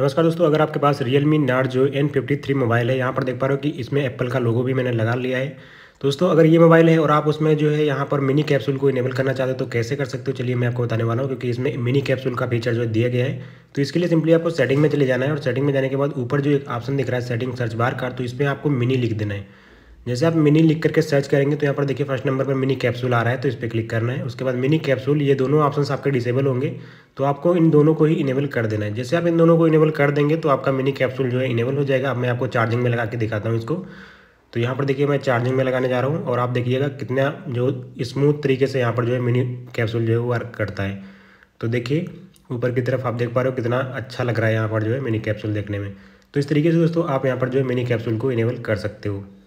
नमस्कार दोस्तों अगर आपके पास Realme Narzo N53 मोबाइल है यहाँ पर देख पा रहे हो कि इसमें एप्पल का लोगो भी मैंने लगा लिया है दोस्तों अगर ये मोबाइल है और आप उसमें जो है यहाँ पर मिनी कैप्सूल को इनेबल करना चाहते हो तो कैसे कर सकते हो चलिए मैं आपको बताने वाला हूँ क्योंकि इसमें मिनी कैप्सूल का फीचर जो दिया गया है तो इसके लिए सिंपली आपको सेटिंग में चले जाना है और सेटिंग में जाने के बाद ऊपर जो एक ऑप्शन दिख रहा है सेटिंग सर्च बार का तो इसमें आपको मिनी लिख देना है जैसे आप मिनी लिख करके सर्च करेंगे तो यहाँ पर देखिए फर्स्ट नंबर पर मिनी कैप्सूल आ रहा है तो इस पर क्लिक करना है उसके बाद मिनी कैप्सूल ये दोनों ऑप्शन आपके डिसेबल होंगे तो आपको इन दोनों को ही इनेबल कर देना है जैसे आप इन दोनों को इनेबल कर देंगे तो आपका मिनी कैप्सूल जो है इनेबल हो जाएगा अब मैं आपको चार्जिंग में लगा के दिखाता हूँ इसको तो यहाँ पर देखिए मैं चार्जिंग में लगाने जा रहा हूँ और आप देखिएगा कितना जो स्मूथ तरीके से यहाँ पर जो है मिनी कैप्सूल जो है वर्क करता है तो देखिए ऊपर की तरफ आप देख पा रहे हो कितना अच्छा लग रहा है यहाँ पर जो है मिनी कैप्सूल देखने में तो इस तरीके से दोस्तों आप यहाँ पर जो है मिनी कैप्सूल को इनेबल कर सकते हो